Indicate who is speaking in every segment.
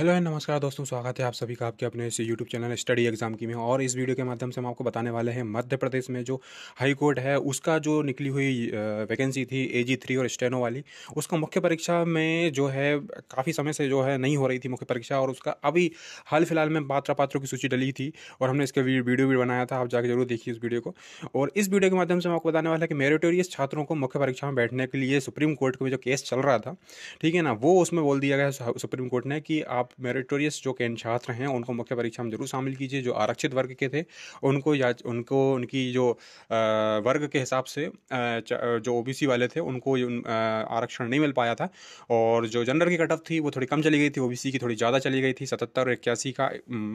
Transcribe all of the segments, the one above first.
Speaker 1: hello and नमस्कार दोस्तों स्वागत है आप सभी का आपके अपने इस यूट्यूब चैनल स्टडी एग्जाम की में और इस वीडियो के माध्यम से हम आपको बताने वाले हैं मध्य प्रदेश में जो हाई कोर्ट है उसका जो निकली हुई वैकेंसी थी ए जी थ्री और स्टेनो वाली उसका मुख्य परीक्षा में जो है काफ़ी समय से जो है नहीं हो रही थी मुख्य परीक्षा और उसका अभी हाल फिलहाल में पात्र पात्रों की सूची डली थी और हमने इसके वीडियो भी बनाया था आप जाकर जरूर देखिए इस वीडियो को और इस वीडियो के माध्यम से हम आपको बताने वाला है कि मेरिटोरियस छात्रों को मुख्य परीक्षा में बैठने के लिए सुप्रीम कोर्ट का जो केस चल रहा था ठीक है ना वो उसमें बोल दिया गया सुप्रीम कोर्ट ने कि आप आप मेरिटोरियस जो कैन छात्र हैं उनको मुख्य परीक्षा में जरूर शामिल कीजिए जो आरक्षित वर्ग के थे उनको या उनको उनकी जो वर्ग के हिसाब से जो ओ वाले थे उनको आरक्षण नहीं मिल पाया था और जो जनरल की कटअप थी वो थोड़ी कम चली गई थी ओ की थोड़ी ज़्यादा चली गई थी सतहत्तर और इक्यासी का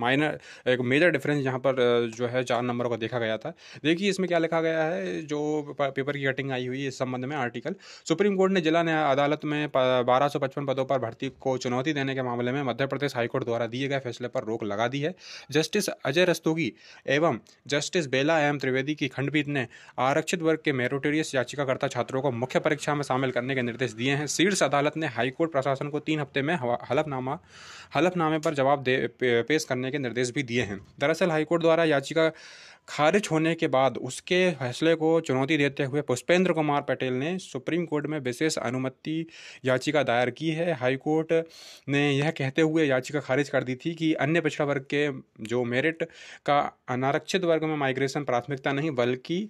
Speaker 1: माइनर एक मेजर डिफरेंस यहाँ पर जो है चार नंबरों का देखा गया था देखिए इसमें क्या लिखा गया है जो पेपर की कटिंग आई हुई है इस संबंध में आर्टिकल सुप्रीम कोर्ट ने जिला न्याय अदालत में बारह पदों पर भर्ती को चुनौती देने के मामले में मध्य उत्तर प्रदेश हाईकोर्ट द्वारा दिए गए फैसले पर रोक लगा दी है जस्टिस अजय रस्तोगी एवं जस्टिस बेला एम त्रिवेदी की खंडपीठ ने आरक्षित वर्ग के मेरिटोरियस याचिकाकर्ता छात्रों को मुख्य परीक्षा में शामिल करने के निर्देश दिए हैं शीर्ष अदालत ने हाईकोर्ट प्रशासन को तीन हफ्ते में हलफनामा हलफनामे पर जवाब दे पेश करने के निर्देश भी दिए हैं दरअसल हाईकोर्ट द्वारा याचिका खारिज होने के बाद उसके फैसले को चुनौती देते हुए पुष्पेंद्र कुमार पटेल ने सुप्रीम कोर्ट में विशेष अनुमति याचिका दायर की है हाई कोर्ट ने यह कहते हुए याचिका खारिज कर दी थी कि अन्य पिछड़ा वर्ग के जो मेरिट का अनारक्षित वर्ग में माइग्रेशन प्राथमिकता नहीं बल्कि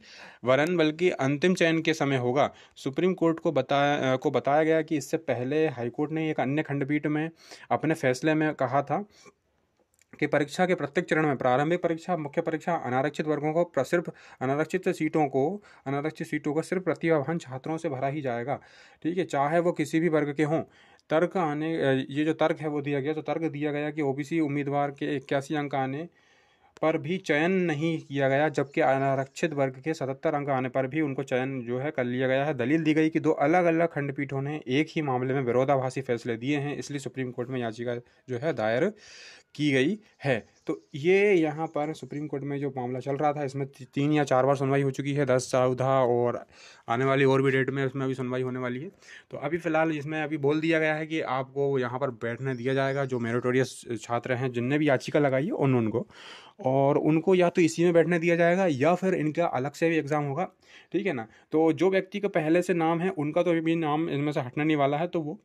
Speaker 1: वरन बल्कि अंतिम चयन के समय होगा सुप्रीम कोर्ट को बताया को बताया गया कि इससे पहले हाईकोर्ट ने एक अन्य खंडपीठ में अपने फैसले में कहा था कि परीक्षा के प्रत्येक चरण में प्रारंभिक परीक्षा मुख्य परीक्षा अनारक्षित वर्गों को सिर्फ अनारक्षित सीटों को अनारक्षित सीटों को सिर्फ प्रतिभावान छात्रों से भरा ही जाएगा ठीक है चाहे वो किसी भी वर्ग के हों तर्क आने ये जो तर्क है वो दिया गया तो तर्क दिया गया कि ओबीसी उम्मीदवार के इक्यासी अंक आने पर भी चयन नहीं किया गया जबकि अनारक्षित वर्ग के सतहत्तर अंक आने पर भी उनको चयन जो है कर लिया गया है दलील दी गई कि दो अलग अलग खंडपीठों ने एक ही मामले में विरोधाभासी फैसले दिए हैं इसलिए सुप्रीम कोर्ट में याचिका जो है दायर की गई है तो ये यहाँ पर सुप्रीम कोर्ट में जो मामला चल रहा था इसमें तीन या चार बार सुनवाई हो चुकी है दस चौदह और आने वाली और भी डेट में उसमें अभी सुनवाई होने वाली है तो अभी फ़िलहाल इसमें अभी बोल दिया गया है कि आपको यहाँ पर बैठने दिया जाएगा जो मेरिटोरियस छात्र हैं जिनने भी याचिका लगाई है उन उनको और उनको या तो इसी में बैठने दिया जाएगा या फिर इनका अलग से भी एग्ज़ाम होगा ठीक है ना तो जो व्यक्ति का पहले से नाम है उनका तो अभी नाम इनमें से हटने नहीं वाला है तो वो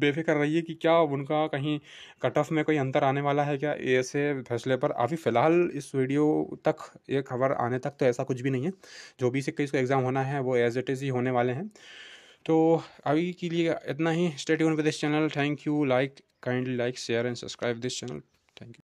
Speaker 1: बेफिक्र रहिए कि क्या उनका कहीं कट ऑफ में कोई अंतर आने वाला है क्या ऐसे फैसले पर अभी फ़िलहाल इस वीडियो तक ये खबर आने तक तो ऐसा कुछ भी नहीं है जो भी सिक्के को एग्ज़ाम होना है वो एज इट इज़ ही होने वाले हैं तो अभी के लिए इतना ही स्टेट यून with this channel thank you like kindly like share and subscribe this channel thank you